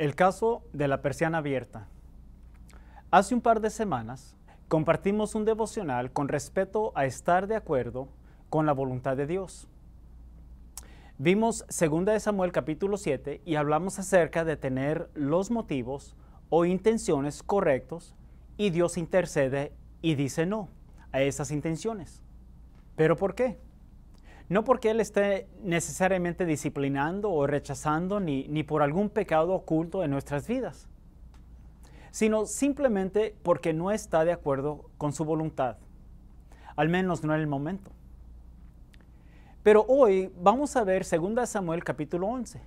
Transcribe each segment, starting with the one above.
El caso de la persiana abierta. Hace un par de semanas compartimos un devocional con respeto a estar de acuerdo con la voluntad de Dios. Vimos 2 de Samuel capítulo 7 y hablamos acerca de tener los motivos o intenciones correctos y Dios intercede y dice no a esas intenciones. ¿Pero por qué? no porque Él esté necesariamente disciplinando o rechazando ni, por algún pecado oculto en nuestras vidas, sino simplemente porque no está de acuerdo con su voluntad, al menos no en el momento. Pero hoy vamos a ver 2 Samuel capítulo 11.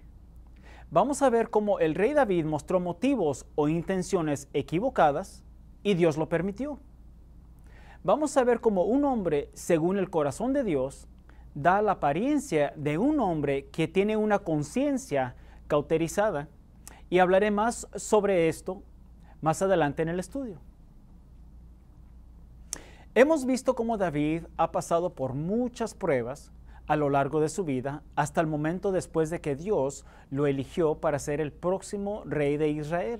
Vamos a ver cómo el rey David mostró motivos o intenciones equivocadas y Dios lo permitió. Vamos a ver cómo un hombre, según el corazón de Dios, da la apariencia de un hombre que tiene una conciencia cauterizada. Y hablaré más sobre esto más adelante en el estudio. Hemos visto cómo David ha pasado por muchas pruebas a lo largo de su vida hasta el momento después de que Dios lo eligió para ser el próximo rey de Israel.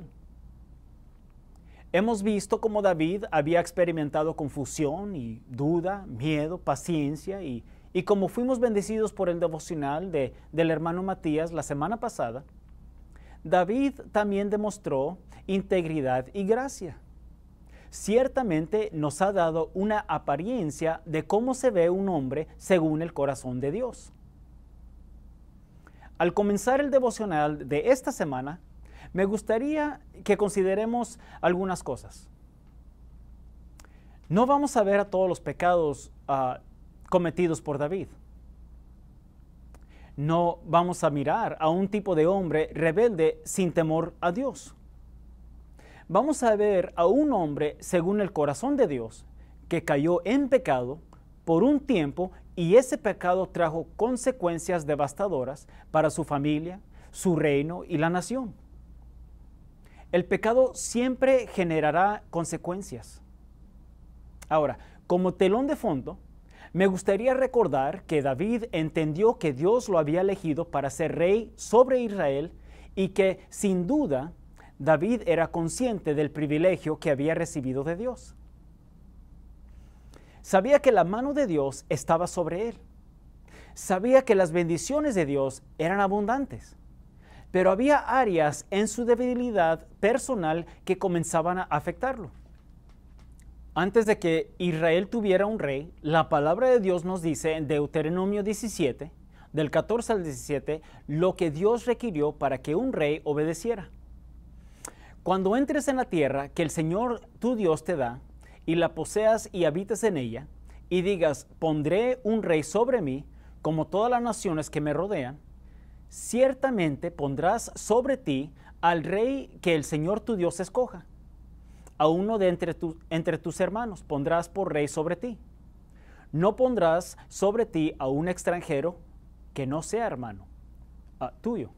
Hemos visto cómo David había experimentado confusión y duda, miedo, paciencia y y como fuimos bendecidos por el devocional del hermano Matías la semana pasada, David también demostró integridad y gracia. Ciertamente nos ha dado una apariencia de cómo se ve un hombre según el corazón de Dios. Al comenzar el devocional de esta semana, me gustaría que consideremos algunas cosas. No vamos a ver a todos los pecados ah, cometidos por David. No vamos a mirar a un tipo de hombre rebelde sin temor a Dios. Vamos a ver a un hombre según el corazón de Dios que cayó en pecado por un tiempo y ese pecado trajo consecuencias devastadoras para su familia, su reino y la nación. El pecado siempre generará consecuencias. Ahora, como telón de fondo, me gustaría recordar que David entendió que Dios lo había elegido para ser rey sobre Israel y que, sin duda, David era consciente del privilegio que había recibido de Dios. Sabía que la mano de Dios estaba sobre él. Sabía que las bendiciones de Dios eran abundantes. Pero había áreas en su debilidad personal que comenzaban a afectarlo. Antes de que Israel tuviera un rey, la palabra de Dios nos dice en Deuteronomio 17, del 14 al 17, lo que Dios requirió para que un rey obedeciera. Cuando entres en la tierra que el Señor tu Dios te da, y la poseas y habites en ella, y digas, pondré un rey sobre mí, como todas las naciones que me rodean, ciertamente pondrás sobre ti al rey que el Señor tu Dios escoja a uno de entre, tus hermanos, pondrás por rey sobre ti. No pondrás sobre ti a un extranjero que no sea hermano ah, tuyo.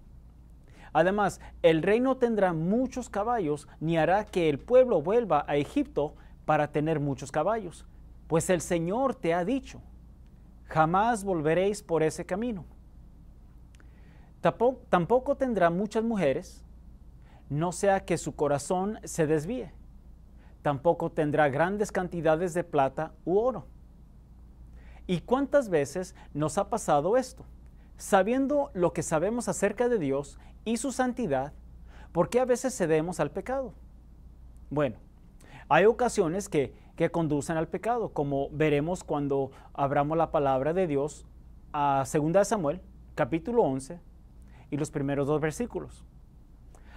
Además, el rey no tendrá muchos caballos, ni hará que el pueblo vuelva a Egipto para tener muchos caballos, pues el Señor te ha dicho, jamás volveréis por ese camino. tampoco tendrá muchas mujeres, no sea que su corazón se desvíe tampoco tendrá grandes cantidades de plata u oro. ¿Y cuántas veces nos ha pasado esto? Sabiendo lo que sabemos acerca de Dios y su santidad, ¿por qué a veces cedemos al pecado? Bueno, hay ocasiones que, conducen al pecado, como veremos cuando abramos la palabra de Dios a 2 Samuel, capítulo 11, y los primeros dos versículos.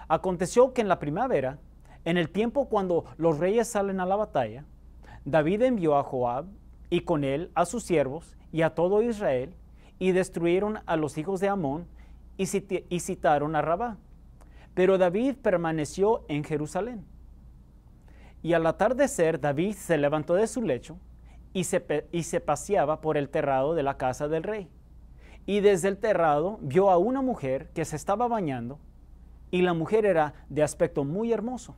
Aconteció que en la primavera, en el tiempo cuando los reyes salen a la batalla, David envió a Joab y con él a sus siervos y a todo Israel, y destruyeron a los hijos de Amón y, citaron a Rabá. Pero David permaneció en Jerusalén. Y al atardecer David se levantó de su lecho y se, y se paseaba por el terrado de la casa del rey. Y desde el terrado vio a una mujer que se estaba bañando, y la mujer era de aspecto muy hermoso.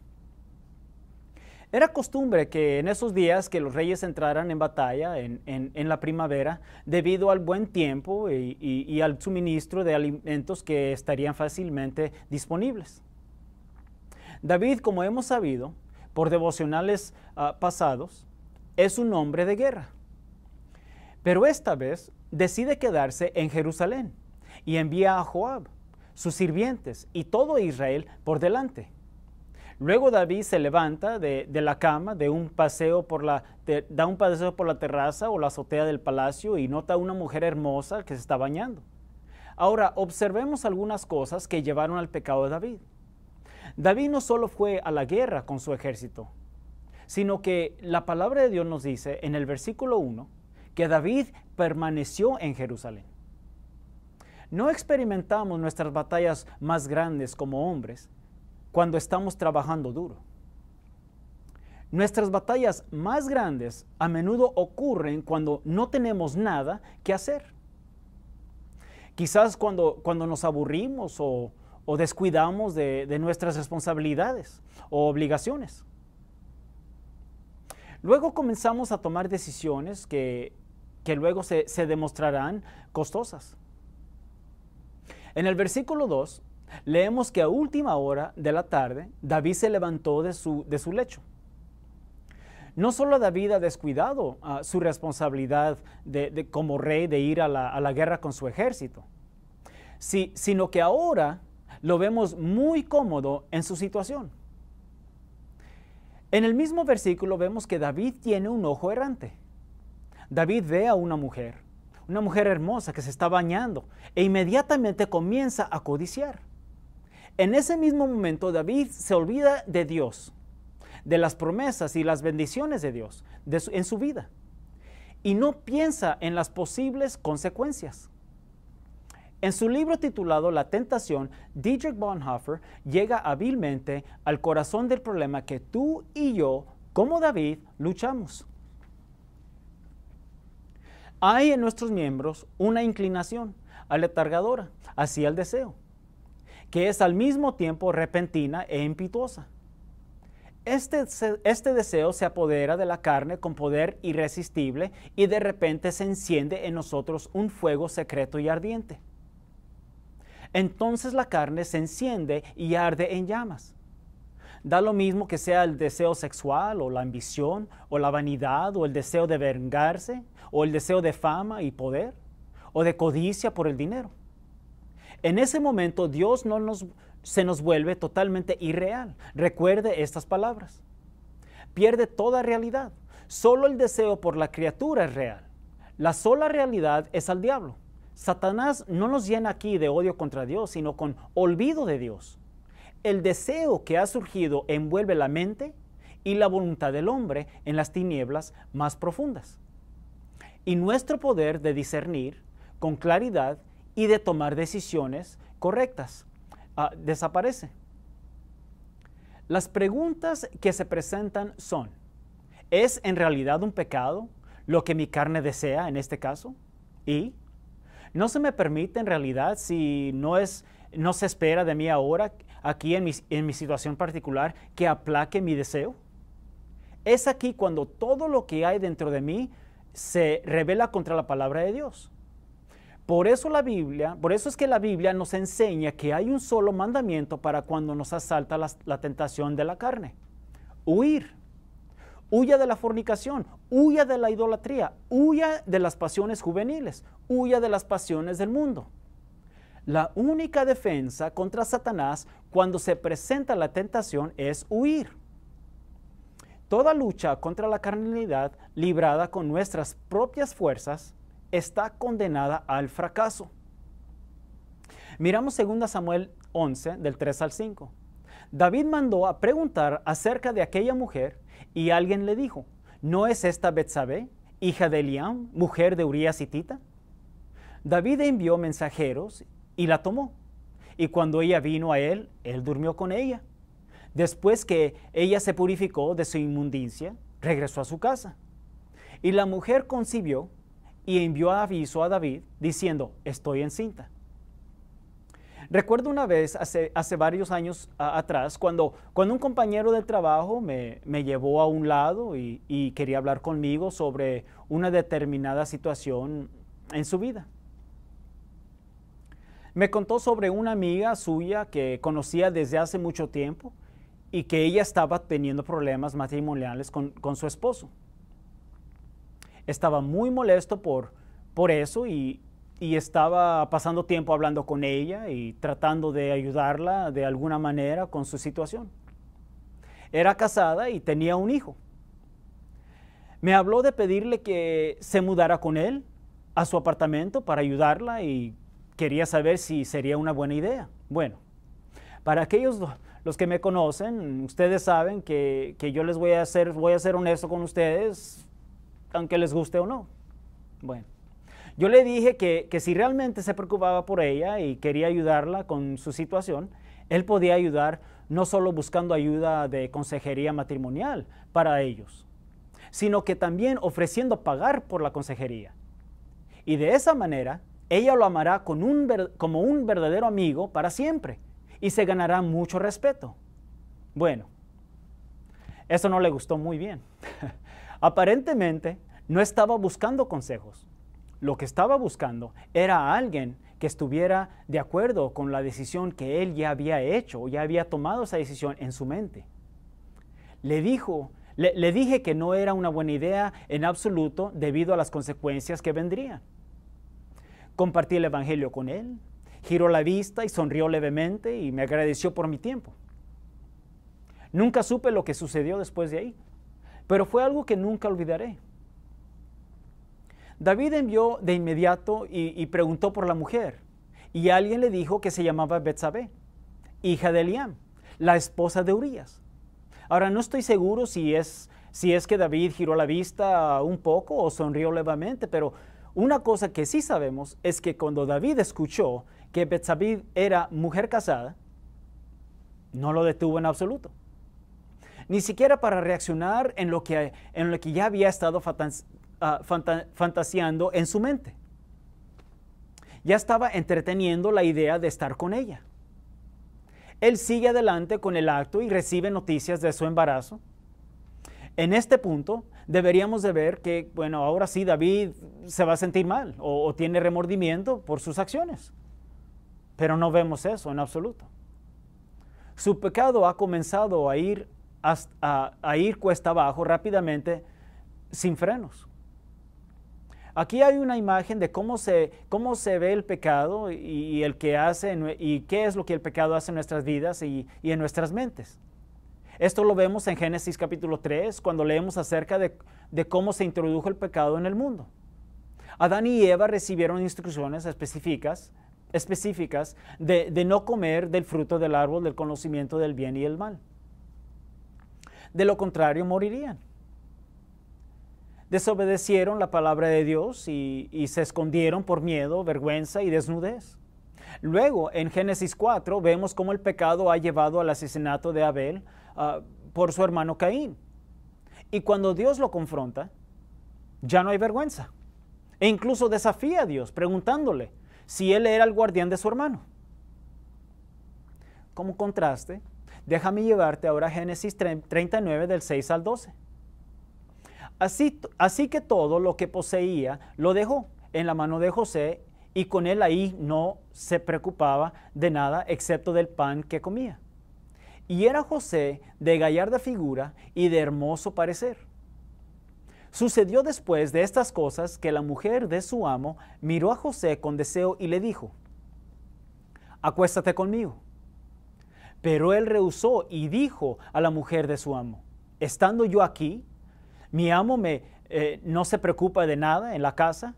Era costumbre que en esos días que los reyes entraran en batalla en, la primavera debido al buen tiempo y, al suministro de alimentos que estarían fácilmente disponibles. David, como hemos sabido por devocionales ah, pasados, es un hombre de guerra. Pero esta vez decide quedarse en Jerusalén y envía a Joab, sus sirvientes y todo Israel por delante. Luego David se levanta de, la cama, de un paseo da un paseo por la terraza o la azotea del palacio y nota a una mujer hermosa que se está bañando. Ahora, observemos algunas cosas que llevaron al pecado de David. David no solo fue a la guerra con su ejército, sino que la palabra de Dios nos dice en el versículo 1 que David permaneció en Jerusalén. No experimentamos nuestras batallas más grandes como hombres, cuando estamos trabajando duro. Nuestras batallas más grandes a menudo ocurren cuando no tenemos nada que hacer. Quizás cuando, cuando nos aburrimos o, descuidamos de, nuestras responsabilidades o obligaciones. Luego comenzamos a tomar decisiones que, luego se, se, demostrarán costosas. En el versículo 2 leemos que a última hora de la tarde David se levantó de su, lecho. No solo David ha descuidado ah, su responsabilidad de, como rey de ir a la, guerra con su ejército, sino que ahora lo vemos muy cómodo en su situación. En el mismo versículo vemos que David tiene un ojo errante. David ve a una mujer, una mujer hermosa que se está bañando e inmediatamente comienza a codiciar. En ese mismo momento David se olvida de Dios, de las promesas y las bendiciones de Dios en su vida y no piensa en las posibles consecuencias. En su libro titulado La tentación, Dietrich Bonhoeffer llega hábilmente al corazón del problema que tú y yo, como David, luchamos. Hay en nuestros miembros una inclinación aletargadora hacia el deseo, que es al mismo tiempo repentina e impetuosa. Este, este, deseo se apodera de la carne con poder irresistible y de repente se enciende en nosotros un fuego secreto y ardiente. Entonces la carne se enciende y arde en llamas. Da lo mismo que sea el deseo sexual o la ambición o la vanidad o el deseo de vengarse o el deseo de fama y poder o de codicia por el dinero. En ese momento Dios no nos, se nos vuelve totalmente irreal. Recuerde estas palabras. Pierde toda realidad. Solo el deseo por la criatura es real. La sola realidad es al diablo. Satanás no nos llena aquí de odio contra Dios, sino con olvido de Dios. El deseo que ha surgido envuelve la mente y la voluntad del hombre en las tinieblas más profundas. Y nuestro poder de discernir con claridad y de tomar decisiones correctas. Ah, desaparece. Las preguntas que se presentan son, ¿es en realidad un pecado lo que mi carne desea en este caso? ¿Y? ¿No se me permite en realidad si no, es, no se espera de mí ahora, aquí en mi, en mi situación particular, que aplaque mi deseo? Es aquí cuando todo lo que hay dentro de mí se revela contra la palabra de Dios. Por eso la Biblia, por eso es que la Biblia nos enseña que hay un solo mandamiento para cuando nos asalta la, la tentación de la carne. Huir. Huya de la fornicación, huya de la idolatría, huya de las pasiones juveniles, huya de las pasiones del mundo. La única defensa contra Satanás cuando se presenta la tentación es huir. Toda lucha contra la carnalidad librada con nuestras propias fuerzas está condenada al fracaso. Miramos 2 Samuel 11, del 3 al 5. David mandó a preguntar acerca de aquella mujer y alguien le dijo, ¿no es esta Betsabé, hija de Eliam, mujer de Urias y Tita? David envió mensajeros y la tomó. Y cuando ella vino a él, él durmió con ella. Después que ella se purificó de su inmundicia, regresó a su casa. Y la mujer concibió y envió aviso a David diciendo, estoy encinta. Recuerdo una vez, hace, varios años atrás, cuando, cuando, un compañero de trabajo me, llevó a un lado y, quería hablar conmigo sobre una determinada situación en su vida. Me contó sobre una amiga suya que conocía desde hace mucho tiempo y que ella estaba teniendo problemas matrimoniales con su esposo estaba muy molesto por, por eso y, estaba pasando tiempo hablando con ella y tratando de ayudarla de alguna manera con su situación. Era casada y tenía un hijo. Me habló de pedirle que se mudara con él a su apartamento para ayudarla y quería saber si sería una buena idea. Bueno, para aquellos los que me conocen, ustedes saben que, yo les voy a hacer, voy a ser honesto con ustedes, aunque les guste o no. Bueno, yo le dije que, si realmente se preocupaba por ella y quería ayudarla con su situación, él podía ayudar no solo buscando ayuda de consejería matrimonial para ellos, sino que también ofreciendo pagar por la consejería. Y de esa manera, ella lo amará con un, como un verdadero amigo para siempre y se ganará mucho respeto. Bueno, eso no le gustó muy bien. Aparentemente no estaba buscando consejos. Lo que estaba buscando era alguien que estuviera de acuerdo con la decisión que él ya había hecho, ya había tomado esa decisión en su mente. Le dijo, le dije que no era una buena idea en absoluto debido a las consecuencias que vendrían. Compartí el Evangelio con él, giró la vista y sonrió levemente y me agradeció por mi tiempo. Nunca supe lo que sucedió después de ahí pero fue algo que nunca olvidaré. David envió de inmediato y, preguntó por la mujer, y alguien le dijo que se llamaba Betsabé, hija de Eliam, la esposa de Urías. Ahora no estoy seguro si es, si es que David giró la vista un poco o sonrió levemente, pero una cosa que sí sabemos es que cuando David escuchó que Betsabé era mujer casada, no lo detuvo en absoluto ni siquiera para reaccionar en lo que, en lo que ya había estado ah, fantaseando en su mente. Ya estaba entreteniendo la idea de estar con ella. Él sigue adelante con el acto y recibe noticias de su embarazo. En este punto deberíamos de ver que, bueno, ahora sí David se va a sentir mal o tiene remordimiento por sus acciones. Pero no vemos eso en absoluto. Su pecado ha comenzado a ir a, ir cuesta abajo rápidamente sin frenos. Aquí hay una imagen de cómo se, cómo se ve el pecado y, el que hace y qué es lo que el pecado hace en nuestras vidas y, en nuestras mentes. Esto lo vemos en Génesis capítulo 3, cuando leemos acerca de, cómo se introdujo el pecado en el mundo. Adán y Eva recibieron instrucciones específicas, específicas de, de no comer del fruto del árbol del conocimiento del bien y el mal de lo contrario morirían. Desobedecieron la palabra de Dios y, se escondieron por miedo, vergüenza y desnudez. Luego, en Génesis 4, vemos cómo el pecado ha llevado al asesinato de Abel ah, por su hermano Caín. Y cuando Dios lo confronta, ya no hay vergüenza. E incluso desafía a Dios preguntándole si él era el guardián de su hermano. Como contraste, Déjame llevarte ahora Génesis 39 del 6 al 12. Así, así que todo lo que poseía lo dejó en la mano de José y con él ahí no se preocupaba de nada excepto del pan que comía. Y era José de gallarda figura y de hermoso parecer. Sucedió después de estas cosas que la mujer de su amo miró a José con deseo y le dijo, Acuéstate conmigo. Pero él rehusó y dijo a la mujer de su amo, estando yo aquí, mi amo me, eh, no se preocupa de nada en la casa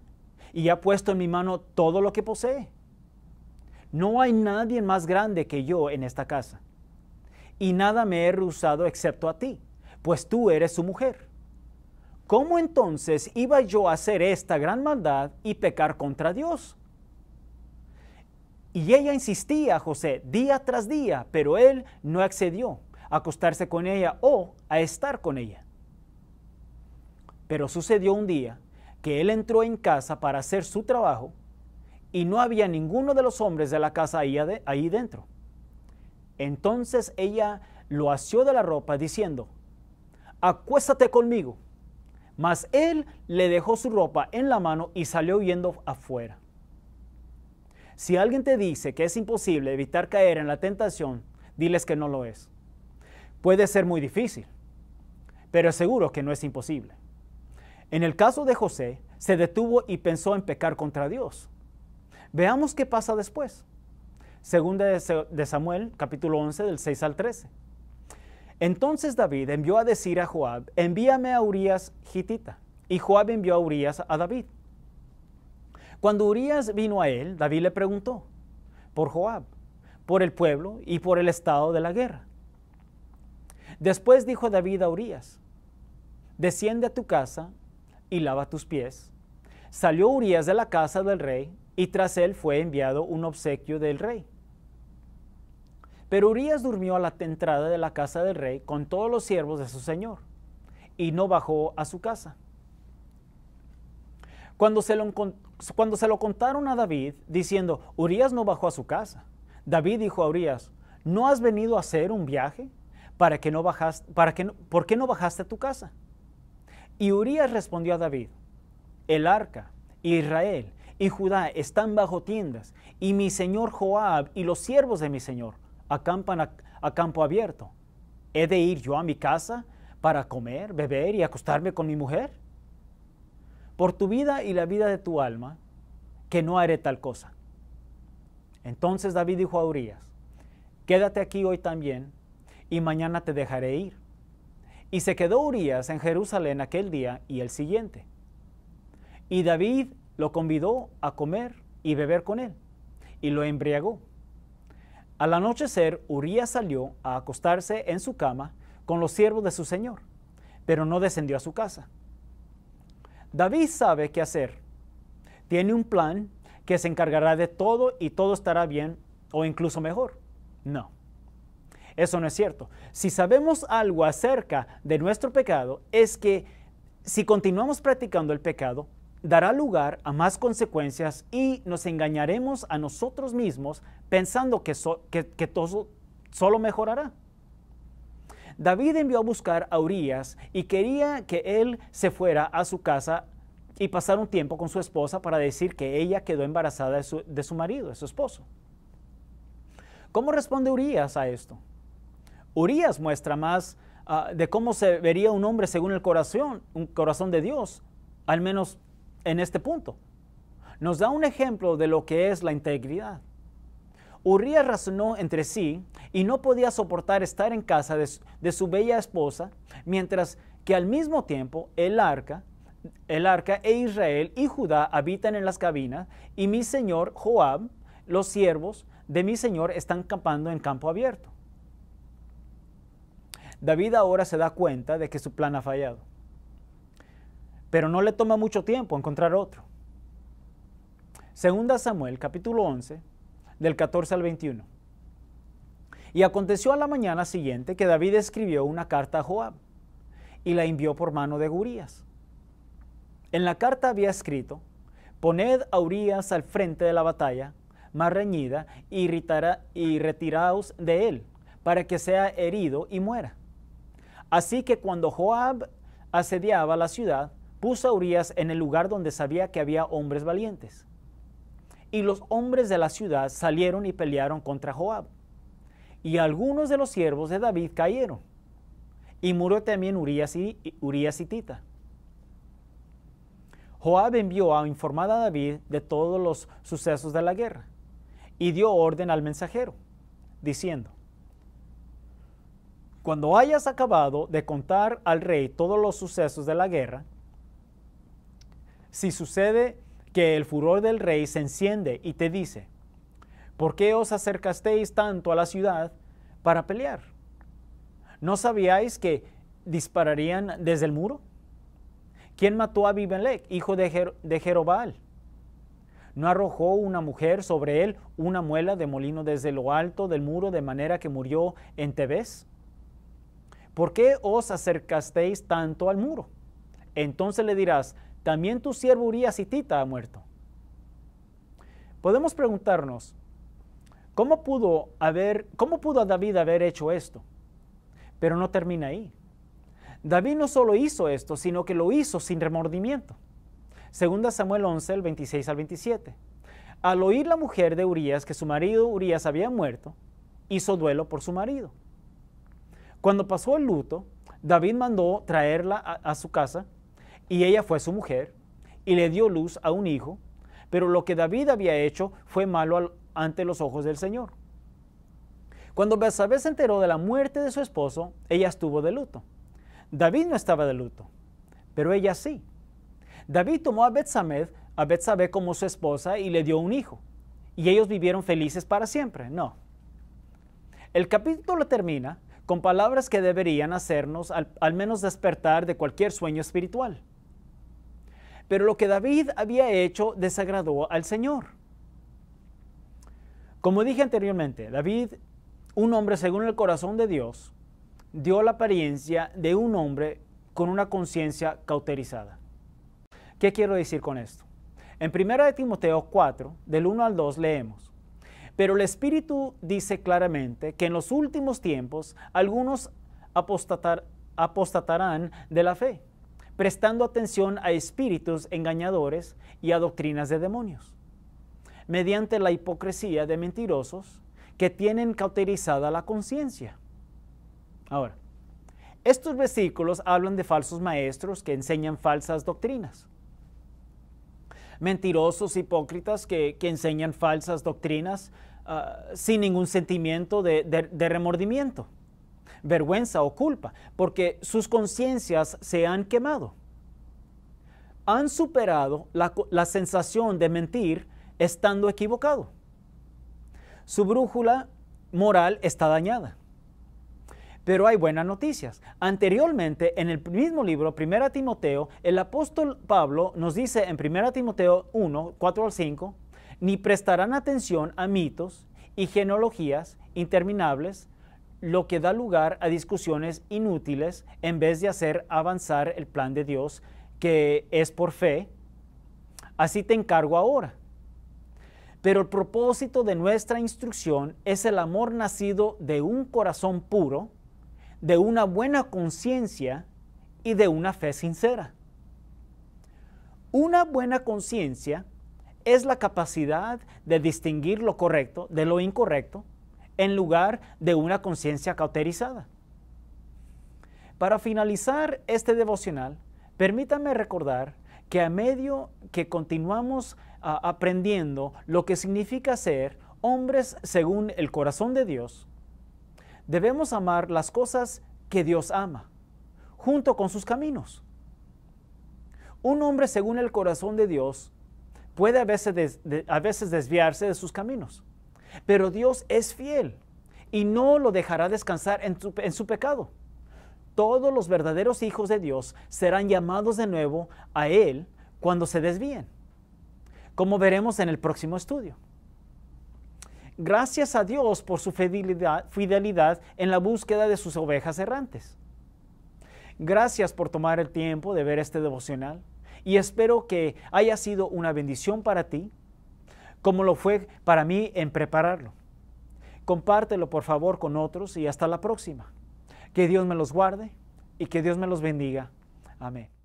y ha puesto en mi mano todo lo que posee. No hay nadie más grande que yo en esta casa. Y nada me he rehusado excepto a ti, pues tú eres su mujer. ¿Cómo entonces iba yo a hacer esta gran maldad y pecar contra Dios? Y ella insistía a José día tras día, pero él no accedió a acostarse con ella o a estar con ella. Pero sucedió un día que él entró en casa para hacer su trabajo y no había ninguno de los hombres de la casa ahí, dentro. Entonces ella lo asió de la ropa diciendo, acuéstate conmigo. Mas él le dejó su ropa en la mano y salió huyendo afuera. Si alguien te dice que es imposible evitar caer en la tentación, diles que no lo es. Puede ser muy difícil, pero seguro que no es imposible. En el caso de José, se detuvo y pensó en pecar contra Dios. Veamos qué pasa después. Segunda de Samuel, capítulo 11, del 6 al 13. Entonces David envió a decir a Joab, envíame a Urias Gitita. Y Joab envió a Urias a David. Cuando Urias vino a él, David le preguntó por Joab, por el pueblo y por el estado de la guerra. Después dijo David a Urias, desciende a tu casa y lava tus pies. Salió Urias de la casa del rey y tras él fue enviado un obsequio del rey. Pero Urias durmió a la entrada de la casa del rey con todos los siervos de su señor y no bajó a su casa. Cuando se, lo, cuando se lo contaron a David, diciendo, Urias no bajó a su casa. David dijo a Urias, ¿no has venido a hacer un viaje? ¿Para que no bajaste, para que ¿Por qué no bajaste a tu casa? Y Urias respondió a David, el arca, Israel y Judá están bajo tiendas, y mi señor Joab y los siervos de mi señor acampan a campo abierto. ¿He de ir yo a mi casa para comer, beber y acostarme con mi mujer? por tu vida y la vida de tu alma, que no haré tal cosa. Entonces David dijo a Urias, quédate aquí hoy también, y mañana te dejaré ir. Y se quedó Urias en Jerusalén aquel día y el siguiente. Y David lo convidó a comer y beber con él, y lo embriagó. Al anochecer, Urias salió a acostarse en su cama con los siervos de su señor, pero no descendió a su casa. David sabe qué hacer. Tiene un plan que se encargará de todo y todo estará bien o incluso mejor. No. Eso no es cierto. Si sabemos algo acerca de nuestro pecado, es que si continuamos practicando el pecado, dará lugar a más consecuencias y nos engañaremos a nosotros mismos pensando que, todo solo mejorará. David envió a buscar a Urias y quería que él se fuera a su casa y pasar un tiempo con su esposa para decir que ella quedó embarazada de su, marido, de su esposo. ¿Cómo responde Urias a esto? Urias muestra más ah, de cómo se vería un hombre según el corazón, un corazón de Dios, al menos en este punto. Nos da un ejemplo de lo que es la integridad. Urías razonó entre sí y no podía soportar estar en casa de, su bella esposa, mientras que al mismo tiempo el arca, el arca e Israel y Judá habitan en las cabinas, y mi señor Joab, los siervos de mi señor están campando en campo abierto. David ahora se da cuenta de que su plan ha fallado, pero no le toma mucho tiempo encontrar otro. Segunda Samuel, capítulo 11, del 14 al 21. Y aconteció a la mañana siguiente que David escribió una carta a Joab y la envió por mano de Gurías. En la carta había escrito, poned a Urías al frente de la batalla, más reñida, y, y retiraos de él, para que sea herido y muera. Así que cuando Joab asediaba la ciudad, puso a Urías en el lugar donde sabía que había hombres valientes. Y los hombres de la ciudad salieron y pelearon contra Joab. Y algunos de los siervos de David cayeron. Y murió también Urias y, Tita. Joab envió a informar a David de todos los sucesos de la guerra y dio orden al mensajero, diciendo, cuando hayas acabado de contar al rey todos los sucesos de la guerra, si sucede que el furor del rey se enciende y te dice, ¿Por qué os acercasteis tanto a la ciudad para pelear? ¿No sabíais que dispararían desde el muro? ¿Quién mató a Abimelech, hijo de, Jerobal? ¿No arrojó una mujer sobre él una muela de molino desde lo alto del muro de manera que murió en Tebes? ¿Por qué os acercasteis tanto al muro? Entonces le dirás, también tu siervo Urias y ha muerto. Podemos preguntarnos, ¿Cómo pudo, haber, ¿Cómo pudo David haber hecho esto? Pero no termina ahí. David no solo hizo esto, sino que lo hizo sin remordimiento. Segunda Samuel 11, el 26 al 27. Al oír la mujer de Urias que su marido Urias había muerto, hizo duelo por su marido. Cuando pasó el luto, David mandó traerla a, a su casa y ella fue su mujer y le dio luz a un hijo, pero lo que David había hecho fue malo al, ante los ojos del Señor. Cuando Betsabé se enteró de la muerte de su esposo, ella estuvo de luto. David no estaba de luto, pero ella sí. David tomó a Betsabé, a como su esposa y le dio un hijo. Y ellos vivieron felices para siempre. No. El capítulo termina con palabras que deberían hacernos al menos despertar de cualquier sueño espiritual. Pero lo que David había hecho desagradó al Señor. Como dije anteriormente, David, un hombre según el corazón de Dios, dio la apariencia de un hombre con una conciencia cauterizada. ¿Qué quiero decir con esto? En 1 de Timoteo 4, del 1 al 2 leemos, pero el Espíritu dice claramente que en los últimos tiempos algunos apostatarán de la fe, prestando atención a espíritus engañadores y a doctrinas de demonios mediante la hipocresía de mentirosos que tienen cauterizada la conciencia. Ahora, estos versículos hablan de falsos maestros que enseñan falsas doctrinas. Mentirosos, hipócritas que, enseñan falsas doctrinas ah, sin ningún sentimiento de, remordimiento, vergüenza o culpa, porque sus conciencias se han quemado han superado la, la, sensación de mentir estando equivocado. Su brújula moral está dañada. Pero hay buenas noticias. Anteriormente, en el mismo libro, primera Timoteo, el apóstol Pablo nos dice en primera Timoteo 1, 4 al 5, ni prestarán atención a mitos y genealogías interminables, lo que da lugar a discusiones inútiles en vez de hacer avanzar el plan de Dios que es por fe. Así te encargo ahora pero el propósito de nuestra instrucción es el amor nacido de un corazón puro, de una buena conciencia y de una fe sincera. Una buena conciencia es la capacidad de distinguir lo correcto de lo incorrecto en lugar de una conciencia cauterizada. Para finalizar este devocional, permítame recordar que a medio que continuamos aprendiendo lo que significa ser hombres según el corazón de Dios, debemos amar las cosas que Dios ama, junto con sus caminos. Un hombre según el corazón de Dios puede a veces, a veces desviarse de sus caminos, pero Dios es fiel y no lo dejará descansar en su pecado. Todos los verdaderos hijos de Dios serán llamados de nuevo a Él cuando se desvíen como veremos en el próximo estudio. Gracias a Dios por su fidelidad, en la búsqueda de sus ovejas errantes. Gracias por tomar el tiempo de ver este devocional y espero que haya sido una bendición para ti, como lo fue para mí en prepararlo. Compártelo por favor con otros y hasta la próxima. Que Dios me los guarde y que Dios me los bendiga. Amén.